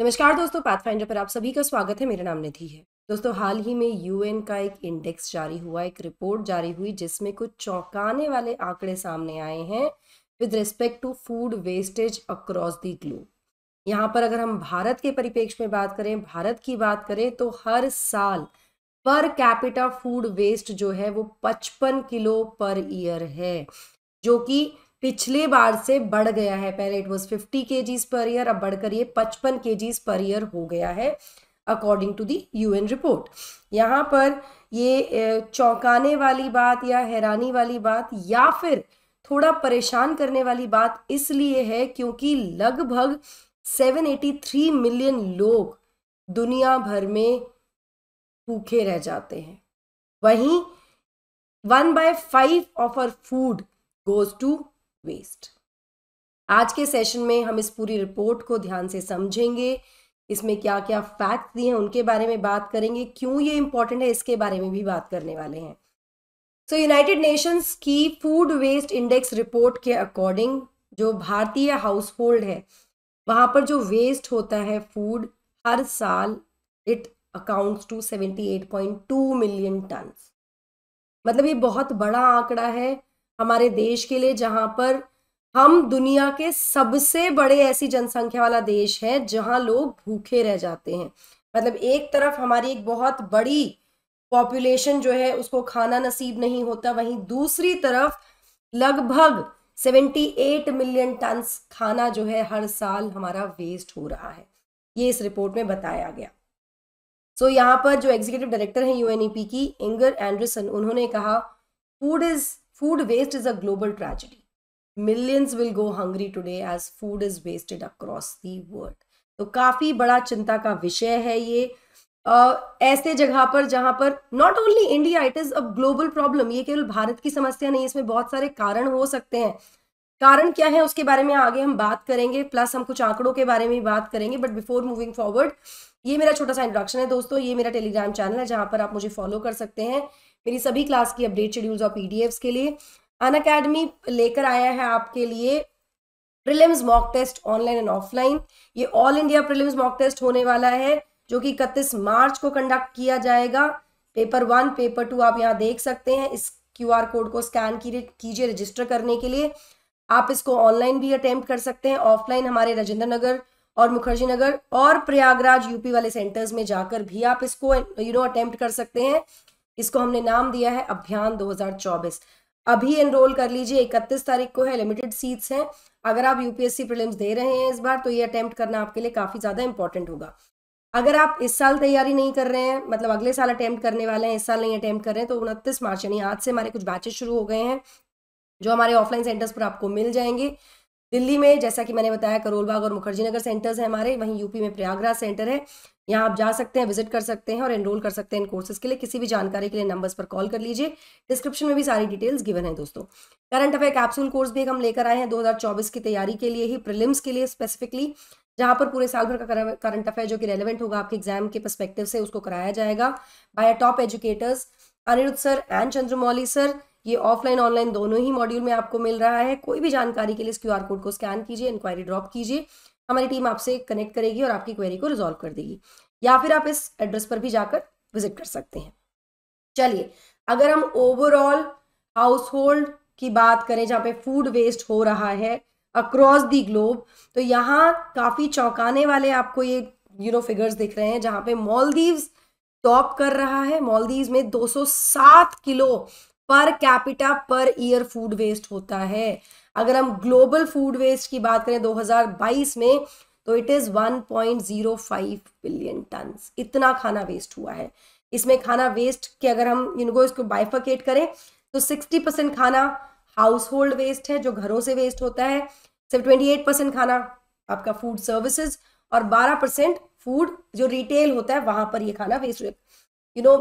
नमस्कार दोस्तों पैथफाइंडर पर आप सभी का स्वागत है मेरा नाम निधि है दोस्तों हाल ही में यूएन का एक इंडेक्स जारी हुआ एक रिपोर्ट जारी हुई जिसमें कुछ चौंकाने वाले आंकड़े सामने आए हैं with respect to food wastage across the globe यहाँ पर अगर हम भारत के परिपेक्ष में बात करें भारत की बात करें तो हर साल पर कैपिटा फूड वेस्ट जो है वो पचपन किलो पर ईयर है जो कि पिछले बार से बढ़ गया है पहले इट वॉज फिफ्टी के पर ईयर अब बढ़कर ये पचपन के पर ईयर हो गया है according to the UN report यहाँ पर ये चौंकाने वाली बात या हैरानी वाली बात या फिर थोड़ा परेशान करने वाली बात इसलिए है क्योंकि लगभग 783 मिलियन लोग दुनिया भर में भूखे रह जाते हैं वहीं one by five of our food goes to waste आज के सेशन में हम इस पूरी रिपोर्ट को ध्यान से समझेंगे इसमें क्या क्या फैक्ट दिए हैं उनके बारे में बात करेंगे क्यों ये इंपॉर्टेंट है इसके बारे में भी बात करने वाले हैं सो यूनाइटेड नेशंस की फूड वेस्ट इंडेक्स रिपोर्ट के अकॉर्डिंग जो भारतीय हाउस होल्ड है वहां पर जो वेस्ट होता है फूड हर साल it accounts to 78.2 million ton मतलब ये बहुत बड़ा आंकड़ा है हमारे देश के लिए जहाँ पर हम दुनिया के सबसे बड़े ऐसी जनसंख्या वाला देश है जहाँ लोग भूखे रह जाते हैं मतलब एक तरफ हमारी एक बहुत बड़ी पॉपुलेशन जो है उसको खाना नसीब नहीं होता वहीं दूसरी तरफ लगभग 78 मिलियन टन्स खाना जो है हर साल हमारा वेस्ट हो रहा है ये इस रिपोर्ट में बताया गया सो so, यहाँ पर जो एग्जीक्यूटिव डायरेक्टर हैं यूएनईपी e की एंगर एंडरसन उन्होंने कहा food is Food waste is a global tragedy. Millions will go hungry today as food is wasted across the world. तो काफ़ी बड़ा चिंता का विषय है ये Uh, ऐसे जगह पर जहां पर not only India it is a global problem ये केवल भारत की समस्या नहीं इसमें बहुत सारे कारण हो सकते हैं कारण क्या है उसके बारे में आगे हम बात करेंगे प्लस हम कुछ आंकड़ों के बारे में भी बात करेंगे बट बिफोर मूविंग फॉरवर्ड ये मेरा छोटा सा इंट्रोडक्शन है दोस्तों ये मेरा टेलीग्राम चैनल है जहां पर आप मुझे फॉलो कर सकते हैं मेरी सभी क्लास की अपडेट शेड्यूल्स और पीडीएफ्स के लिए अन अकेडमी लेकर आया है आपके लिए prelims mock test online and offline ये all India prelims mock test होने वाला है जो कि इकतीस मार्च को कंडक्ट किया जाएगा पेपर वन पेपर टू आप यहाँ देख सकते हैं इस क्यू आर कोड को स्कैन कीजिए रजिस्टर करने के लिए आप इसको ऑनलाइन भी अटेम्प्ट कर सकते हैं ऑफलाइन हमारे राजेंद्र नगर और मुखर्जी नगर और प्रयागराज यूपी वाले सेंटर्स में जाकर भी आप इसको यू नो अटेम्प्ट कर सकते हैं इसको हमने नाम दिया है अभियान 2024 अभी एनरोल कर लीजिए इकतीस तारीख को है लिमिटेड सीट्स हैं अगर आप यूपीएससी प्रीलिम्स दे रहे हैं इस बार तो ये अटेम्प्ट करना आपके लिए काफ़ी ज़्यादा इंपॉर्टेंट होगा अगर आप इस साल तैयारी नहीं कर रहे हैं मतलब अगले साल अटैम्प्ट करने वाले हैं इस साल नहीं अटैम्प्ट कर रहे हैं तो उनतीस मार्च यानी आज से हमारे कुछ बैचेस शुरू हो गए हैं जो हमारे ऑफलाइन सेंटर्स पर आपको मिल जाएंगे दिल्ली में जैसा कि मैंने बताया करोलबाग और मुखर्जी नगर सेंटर्स हैं हमारे वहीं यूपी में प्रयागराज सेंटर है यहाँ आप जा सकते हैं विजिट कर सकते हैं और एनरोल कर सकते हैं इन कोर्सेज के लिए किसी भी जानकारी के लिए नंबर्स पर कॉल कर लीजिए डिस्क्रिप्शन में भी सारी डिटेल्स गिवन है दोस्तों करंट अफेयर कैप्सूल कोर्स भी हम लेकर आए हैं दो की तैयारी के लिए ही प्रिलिम्स के लिए स्पेसिफिकली जहाँ पर पूरे साल भर का करंट अफेयर जो कि रेलिवेंट होगा आपके एग्जाम के परस्पेक्टिव से उसको कराया जाएगा by top educators Anirudh sir and Chandramouli sir ये ऑफलाइन ऑनलाइन दोनों ही मॉड्यूल में आपको मिल रहा है कोई भी जानकारी के लिए इस क्यू कोड को स्कैन कीजिए इंक्वायरी ड्रॉप कीजिए हमारी टीम आपसे कनेक्ट करेगी और आपकी क्वेरी को रिजॉल्व कर देगी या फिर आप इस एड्रेस पर भी जाकर विजिट कर सकते हैं चलिए अगर हम ओवरऑल हाउस होल्ड की बात करें जहाँ पे फूड वेस्ट हो रहा है अक्रॉस दी ग्लोब तो यहाँ काफ़ी चौंकाने वाले आपको ये यू नो फिगर्स दिख रहे हैं जहाँ पे मॉलदीव्स टॉप कर रहा है मॉलदीव्स में 207 किलो पर कैपिटा पर ईयर फूड वेस्ट होता है अगर हम ग्लोबल फूड वेस्ट की बात करें 2022 में तो इट इज़ 1.05 बिलियन टन इतना खाना वेस्ट हुआ है इसमें खाना वेस्ट के अगर हम इनको इसको बाइफकेट करें तो 60 परसेंट खाना हाउस होल्ड वेस्ट है जो घरों से वेस्ट होता है सिर्फ 28 परसेंट खाना आपका फूड सर्विसेज और 12 परसेंट फूड जो रिटेल होता है वहां पर ये खाना waste you know you know,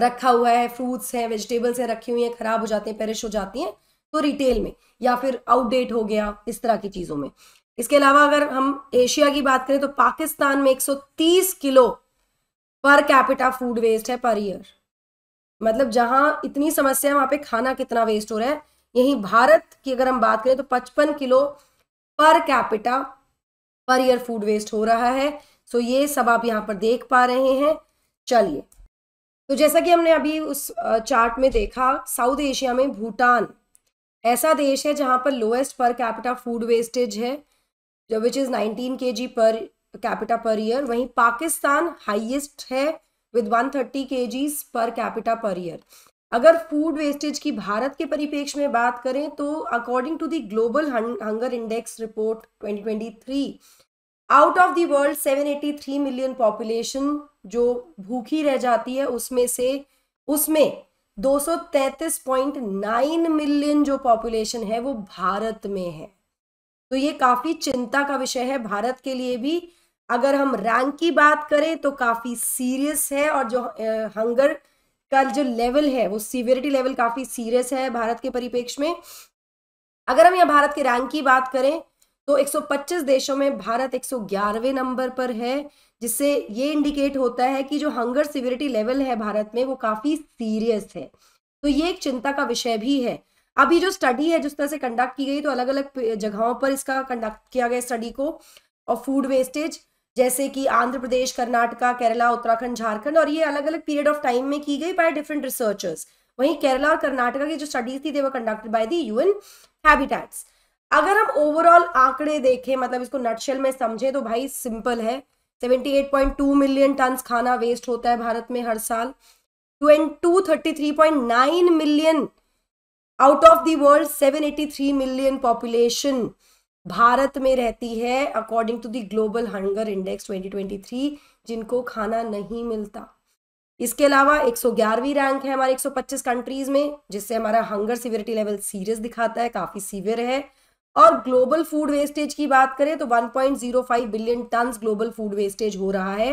रखा हुआ है फ्रूट्स है वेजिटेबल्स है रखी हुई हैं खराब हो जाती हैं पेरिश हो जाती हैं तो रिटेल में या फिर आउटडेट हो गया इस तरह की चीज़ों में इसके अलावा अगर हम एशिया की बात करें तो पाकिस्तान में 130 kilo per capita food waste है पर ईयर मतलब जहां इतनी समस्या है वहां पे खाना कितना वेस्ट हो रहा है यहीं भारत की अगर हम बात करें तो 55 किलो पर कैपिटा पर ईयर फूड वेस्ट हो रहा है सो ये सब आप यहाँ पर देख पा रहे हैं चलिए तो जैसा कि हमने अभी उस चार्ट में देखा साउथ एशिया में भूटान ऐसा देश है जहाँ पर lowest per capita food wastage है जो विच इज़ नाइनटीन के जी पर कैपिटा पर ईयर वहीं पाकिस्तान हाईएस्ट है विद 130 थर्टी के जीज पर कैपिटा पर ईयर अगर फूड वेस्टेज की भारत के परिपेक्ष में बात करें तो according to the global hunger index report twenty out of the world 783 million population जो भूखी रह जाती है उसमें से उसमें 233.9 मिलियन जो पॉपुलेशन है वो भारत में है तो ये काफी चिंता का विषय है भारत के लिए भी अगर हम रैंक की बात करें तो काफी सीरियस है और जो हंगर का जो लेवल है वो सीवियरिटी लेवल काफी सीरियस है भारत के परिपेक्ष में अगर हम यहाँ भारत के रैंक की बात करें तो 125 देशों में भारत 111वें नंबर पर है जिससे ये इंडिकेट होता है कि जो हंगर सिवियरिटी लेवल है भारत में वो काफ़ी सीरियस है तो ये एक चिंता का विषय भी है अभी जो स्टडी है जिस तरह से कंडक्ट की गई तो अलग अलग जगहों पर इसका कंडक्ट किया गया स्टडी को और फूड वेस्टेज जैसे कि आंध्र प्रदेश कर्नाटका केरला उत्तराखंड झारखंड और ये अलग अलग पीरियड ऑफ टाइम में की गई बाय डिफरेंट रिसर्चर्स वहीं केरला और कर्नाटका की जो स्टडीज थी they were conducted by the UN habitats अगर हम ओवरऑल आंकड़े देखें मतलब इसको नटशेल में समझें तो भाई सिंपल है 78.2 मिलियन टन खाना वेस्ट होता है भारत में हर साल 233.9 million out of the world 783 million population भारत में रहती है according to the global hunger index 2023 जिनको खाना नहीं मिलता इसके अलावा 111वीं रैंक है हमारे 125 कंट्रीज में जिससे हमारा हंगर सिवियरिटी लेवल सीरियस दिखाता है काफी सीवियर है और ग्लोबल फूड वेस्टेज की बात करें तो 1.05 billion ton global food wastage हो रहा है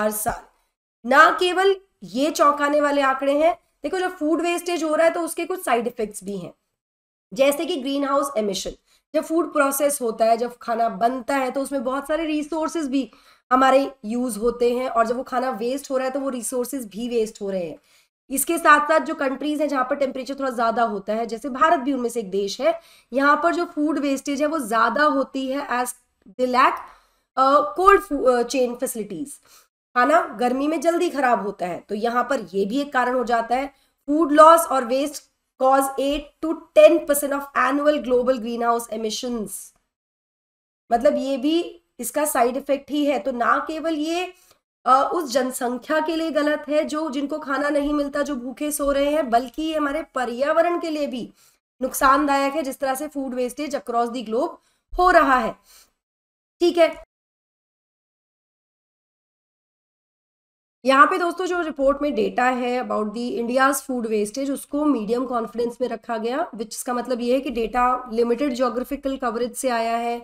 हर साल ना केवल ये चौंकाने वाले आंकड़े हैं देखो जब फूड वेस्टेज हो रहा है तो उसके कुछ साइड इफेक्ट्स भी हैं जैसे कि ग्रीन हाउस एमिशन जब फूड प्रोसेस होता है जब खाना बनता है तो उसमें बहुत सारे रिसोर्सेज भी हमारे यूज होते हैं और जब वो खाना वेस्ट हो रहा है तो वो रिसोर्सेज भी वेस्ट हो रहे हैं इसके साथ साथ जो कंट्रीज हैं जहां पर टेम्परेचर थोड़ा ज़्यादा होता है जैसे भारत भी उनमें से एक देश है यहाँ पर जो फूड वेस्टेज है वो ज़्यादा होती है as they lack cold chain facilities खाना गर्मी में जल्दी खराब होता है तो यहाँ पर यह भी एक कारण हो जाता है फूड लॉस और waste cause eight to ten percent of annual global greenhouse emission मतलब ये भी इसका साइड इफेक्ट ही है तो ना केवल ये उस जनसंख्या के लिए गलत है जो जिनको खाना नहीं मिलता जो भूखे सो रहे हैं बल्कि ये हमारे पर्यावरण के लिए भी नुकसानदायक है जिस तरह से food wastage across the globe हो रहा है ठीक है यहाँ पे दोस्तों जो रिपोर्ट में डेटा है about the India's food wastage उसको मीडियम कॉन्फिडेंस में रखा गया विच इसका मतलब ये है कि डेटा लिमिटेड जोग्राफिकल कवरेज से आया है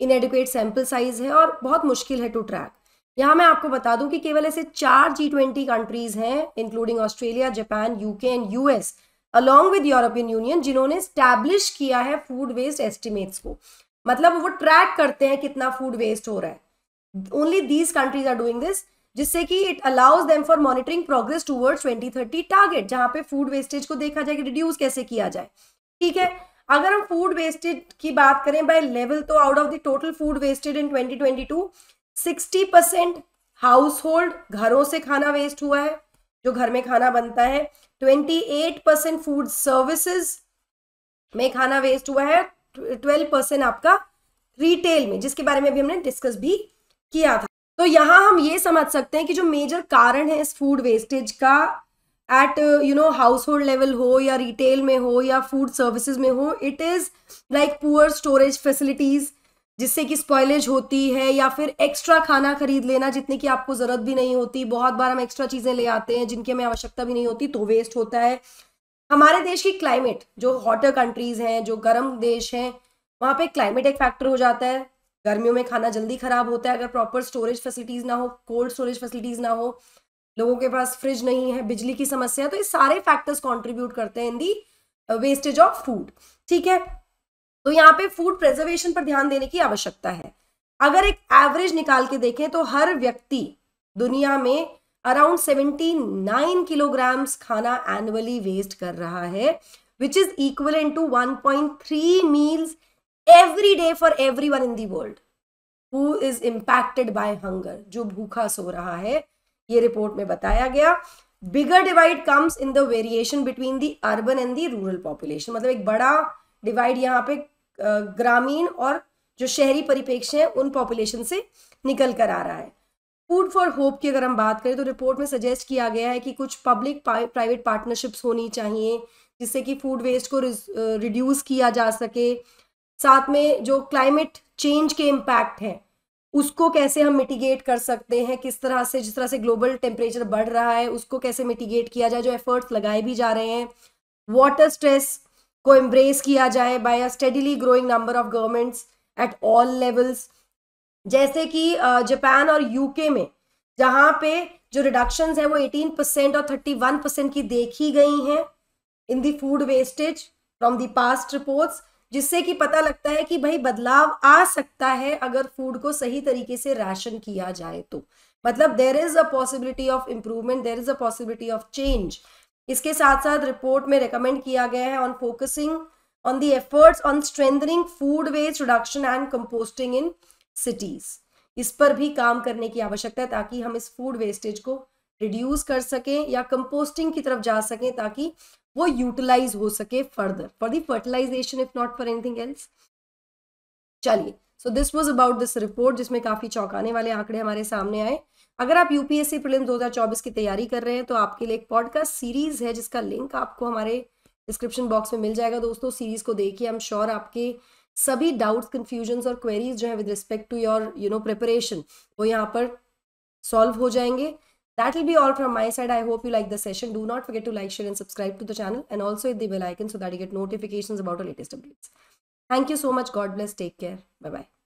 इनएडिकुएट सैम्पल साइज है और बहुत मुश्किल है टू ट्रैक यहां मैं आपको बता दूं कि केवल ऐसे चार जी ट्वेंटी कंट्रीज हैं including Australia Japan UK and US along with European Union जिन्होंने स्टैब्लिश किया है फूड वेस्ट एस्टिमेट्स को मतलब वो ट्रैक करते हैं कितना फूड वेस्ट हो रहा है only these countries are doing this जिससे कि it allows them for monitoring progress towards 2030 target जहां पे फूड वेस्टेज को देखा जाए कि रिड्यूस कैसे किया जाए ठीक है अगर हम फूड वेस्टेज की बात करें बाय लेवल तो out of the total food wasted in 2022 sixty percent household घरों से खाना वेस्ट हुआ है जो घर में खाना बनता है twenty eight percent food services में खाना वेस्ट हुआ है ट्वेल्व परसेंट आपका रिटेल में जिसके बारे में भी हमने डिस्कस भी किया था तो यहाँ हम ये समझ सकते हैं कि जो मेजर कारण है इस फूड वेस्टेज का at you know household level हो या रिटेल में हो या फूड सर्विसेज में हो it is like poor storage facilities जिससे कि स्पॉयलेज होती है या फिर एक्स्ट्रा खाना खरीद लेना जितने की आपको ज़रूरत भी नहीं होती बहुत बार हम एक्स्ट्रा चीज़ें ले आते हैं जिनकी हमें आवश्यकता भी नहीं होती तो वेस्ट होता है हमारे देश की क्लाइमेट जो हॉटर कंट्रीज़ हैं जो गर्म देश हैं वहाँ पे क्लाइमेट एक फैक्टर हो जाता है गर्मियों में खाना जल्दी ख़राब होता है अगर प्रॉपर स्टोरेज फैसिलिटीज़ ना हो कोल्ड स्टोरेज फैसिलिटीज़ ना हो लोगों के पास फ्रिज नहीं है बिजली की समस्या है तो ये सारे फैक्टर्स कॉन्ट्रीब्यूट करते हैं in the wastage of food ठीक है तो यहाँ पे फूड प्रिजर्वेशन पर ध्यान देने की आवश्यकता है अगर एक एवरेज निकाल के देखें तो हर व्यक्ति दुनिया में अराउंड 79 किलोग्राम्स खाना एनुअली वेस्ट कर रहा है which is equal to 1.3 meals every day for every one in the world who is impacted by hunger जो भूखा सो रहा है ये रिपोर्ट में बताया गया bigger divide comes in the variation between the urban and the rural population मतलब एक बड़ा डिवाइड यहाँ पे ग्रामीण और जो शहरी परिप्रेक्ष्य है उन पॉपुलेशन से निकल कर आ रहा है फूड फॉर होप की अगर हम बात करें तो रिपोर्ट में सजेस्ट किया गया है कि कुछ पब्लिक प्राइवेट पार्टनरशिप्स होनी चाहिए जिससे कि फूड वेस्ट को रिड्यूस किया जा सके साथ में जो क्लाइमेट चेंज के इम्पैक्ट हैं उसको कैसे हम मिटिगेट कर सकते हैं किस तरह से जिस तरह से ग्लोबल टेम्परेचर बढ़ रहा है उसको कैसे मिटिगेट किया जाए जो एफर्ट्स लगाए भी जा रहे हैं वाटर स्ट्रेस को एम्ब्रेस किया जाए by a steadily growing number of governments at all levels जैसे कि जापान और यूके में जहां पे जो रिडक्शंस है वो 18 परसेंट और 31 परसेंट की देखी गई हैं in the food wastage from the past reports जिससे कि पता लगता है कि भाई बदलाव आ सकता है अगर फूड को सही तरीके से राशन किया जाए तो मतलब there is a possibility of improvement there is a possibility of change इसके साथ साथ रिपोर्ट में रिकमेंड किया गया है on focusing on the efforts on strengthening food waste reduction and composting in cities इस पर भी काम करने की आवश्यकता है ताकि हम इस फूड वेस्टेज को रिड्यूस कर सकें या कंपोस्टिंग की तरफ जा सकें ताकि वो यूटिलाइज हो सके further for the fertilisation if not for anything else चलिए so this was about this report जिसमें काफ़ी चौंकाने वाले आंकड़े हमारे सामने आए अगर आप यूपीएससी हजार 2024 की तैयारी कर रहे हैं तो आपके लिए एक पॉडकास्ट सीरीज है जिसका लिंक आपको हमारे डिस्क्रिप्शन बॉक्स में मिल जाएगा दोस्तों सीरीज को देखिए आई एम श्योर आपके सभी डाउट्स कन्फ्यूजन्स और क्वेरीज जो है with respect to your you know preparation वो यहाँ पर सॉल्व हो जाएंगे That will be all from my side. I hope you like the session. Do not forget to like, share, and subscribe to the channel, and also hit the bell icon so that you get notifications about our latest updates. Thank you so much. God bless. Take care. Bye bye.